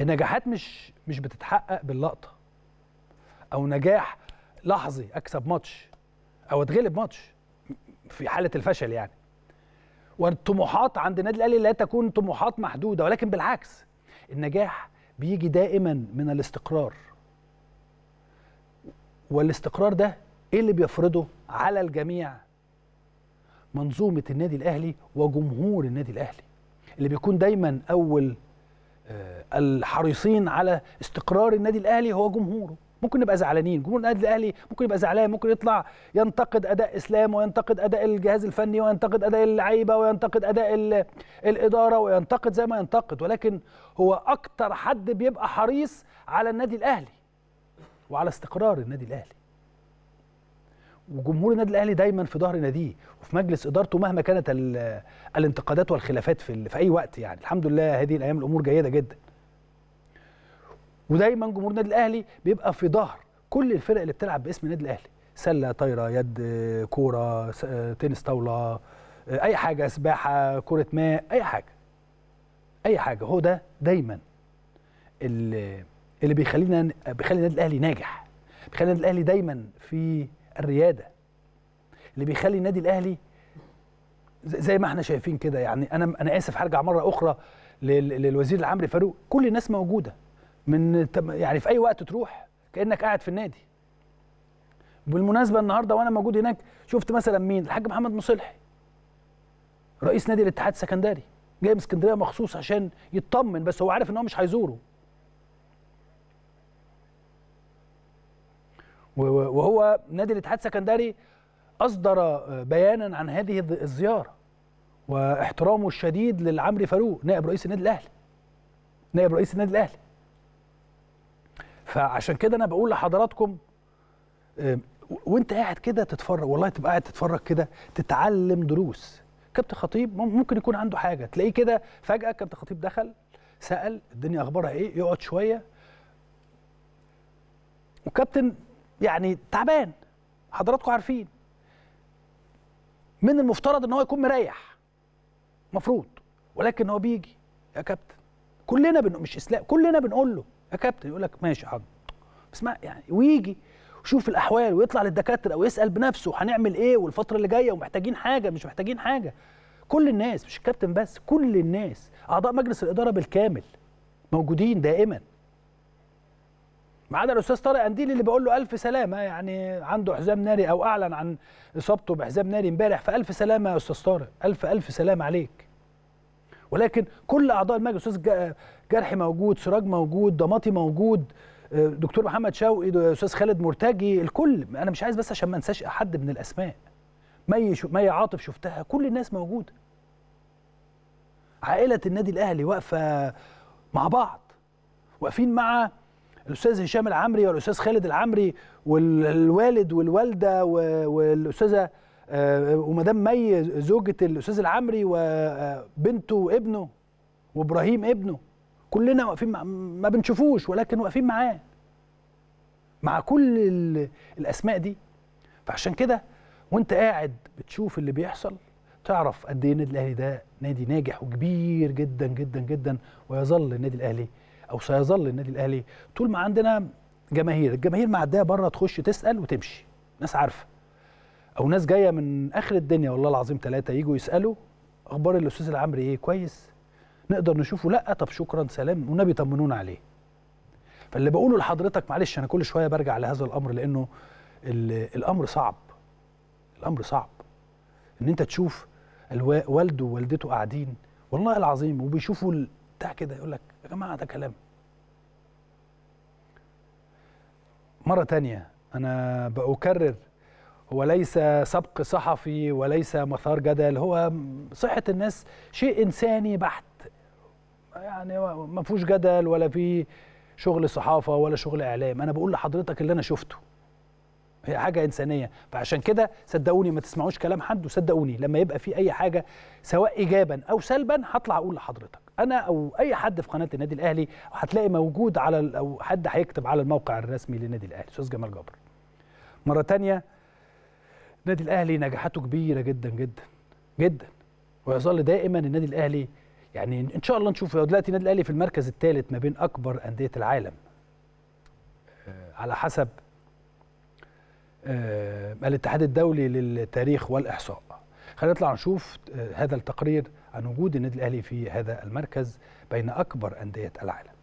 النجاحات مش مش بتتحقق باللقطه او نجاح لحظي اكسب ماتش او اتغلب ماتش في حاله الفشل يعني والطموحات عند النادي الاهلي لا تكون طموحات محدوده ولكن بالعكس النجاح بيجي دائما من الاستقرار والاستقرار ده ايه اللي بيفرضه على الجميع منظومه النادي الاهلي وجمهور النادي الاهلي اللي بيكون دايما اول آه، الحريصين على استقرار النادي الاهلي هو جمهوره ممكن نبقى زعلانين جمهور النادي الاهلي ممكن يبقى زعلان ممكن يطلع ينتقد اداء اسلام وينتقد اداء الجهاز الفني وينتقد اداء اللعيبه وينتقد اداء الاداره وينتقد زي ما ينتقد ولكن هو اكتر حد بيبقى حريص على النادي الاهلي وعلى استقرار النادي الاهلي وجمهور النادي الاهلي دايما في ظهر ناديه وفي مجلس ادارته مهما كانت الانتقادات والخلافات في, في اي وقت يعني الحمد لله هذه الايام الامور جيده جدا ودايما جمهور النادي الاهلي بيبقى في ظهر كل الفرق اللي بتلعب باسم النادي الاهلي سله طايره يد كوره تنس طاوله اي حاجه سباحه كره ماء اي حاجه اي حاجه هو ده دايما اللي بيخلينا بيخلي النادي الاهلي ناجح بيخلي النادي الاهلي دايما في الرياده اللي بيخلي النادي الاهلي زي ما احنا شايفين كده يعني انا انا اسف هرجع مره اخرى للوزير العمري فاروق كل الناس موجوده من يعني في اي وقت تروح كانك قاعد في النادي بالمناسبه النهارده وانا موجود هناك شفت مثلا مين الحاج محمد مصلحي رئيس نادي الاتحاد السكندري جاي من اسكندريه مخصوص عشان يطمن بس هو عارف ان هو مش هيزوره وهو نادي الاتحاد السكندري اصدر آه، بيانا عن هذه الزياره واحترامه الشديد للعمري فاروق نائب رئيس النادي الاهلي نائب رئيس النادي الاهلي فعشان كده انا بقول لحضراتكم وانت قاعد كده تتفرج والله تبقى قاعد تتفرج كده تتعلم دروس كابتن خطيب ممكن يكون عنده حاجه تلاقيه كده فجاه كابتن خطيب دخل سال الدنيا اخبارها ايه يقعد شويه وكابتن يعني تعبان حضراتكم عارفين من المفترض ان هو يكون مريح مفروض ولكن هو بيجي يا كابتن كلنا بنقول مش اسلام كلنا بنقول له يا كابتن يقول لك ماشي حاضر بس ما يعني ويجي ويشوف الاحوال ويطلع للدكاتره ويسال بنفسه هنعمل ايه والفتره اللي جايه ومحتاجين حاجه مش محتاجين حاجه كل الناس مش الكابتن بس كل الناس اعضاء مجلس الاداره بالكامل موجودين دائما ما عدا الاستاذ طارق قنديل اللي بقول له الف سلامه يعني عنده حزام ناري او اعلن عن اصابته بحزام ناري امبارح فالف سلامه يا استاذ طارق الف الف سلامه عليك ولكن كل اعضاء المجلس استاذ جرحي موجود سراج موجود ضماطي موجود آه، دكتور محمد شوقي استاذ خالد مرتجي الكل انا مش عايز بس عشان ما انساش حد من الاسماء مي شو مي عاطف شفتها كل الناس موجوده عائله النادي الاهلي واقفه مع بعض واقفين مع الاستاذ هشام العمري والاستاذ خالد العمري والوالد والوالده والاستاذه آه، ومدام مي زوجة الاستاذ العمري وبنته آه، وابنه وابراهيم ابنه كلنا واقفين ما بنشوفوش ولكن واقفين معاه مع كل الاسماء دي فعشان كده وانت قاعد بتشوف اللي بيحصل تعرف قد ايه النادي الاهلي ده نادي ناجح وكبير جدا جدا جدا ويظل النادي الاهلي او سيظل النادي الاهلي طول ما عندنا جماهير الجماهير معديه بره تخش تسال وتمشي ناس عارفه او ناس جايه من اخر الدنيا والله العظيم ثلاثه يجوا يسالوا اخبار الاستاذ العمري ايه كويس نقدر نشوفه لا طب شكرا سلام والنبي طمنونا عليه فاللي بقوله لحضرتك معلش انا كل شويه برجع لهذا الامر لانه الامر صعب الامر صعب ان انت تشوف والده ووالدته قاعدين والله العظيم وبيشوفوا بتاع كده يقول لك يا جماعه ده كلام مره تانية انا باكرر هو ليس سبق صحفي وليس مثار جدل هو صحه الناس شيء انساني بحت يعني ما فيهوش جدل ولا في شغل صحافه ولا شغل اعلام انا بقول لحضرتك اللي انا شفته هي حاجه انسانيه فعشان كده صدقوني ما تسمعوش كلام حد وصدقوني لما يبقى في اي حاجه سواء ايجابا او سلبا هطلع اقول لحضرتك انا او اي حد في قناه النادي الاهلي هتلاقي موجود على او حد هيكتب على الموقع الرسمي للنادي الاهلي استاذ جمال جبر مره تانية النادي الاهلي نجاحاته كبيره جدا جدا جدا ويظل دائما النادي الاهلي يعني ان شاء الله نشوف دلوقتي النادي الاهلي في المركز الثالث ما بين اكبر انديه العالم آه، على حسب آه، الاتحاد الدولي للتاريخ والاحصاء خلينا نطلع نشوف آه، هذا التقرير عن وجود النادي الاهلي في هذا المركز بين اكبر انديه العالم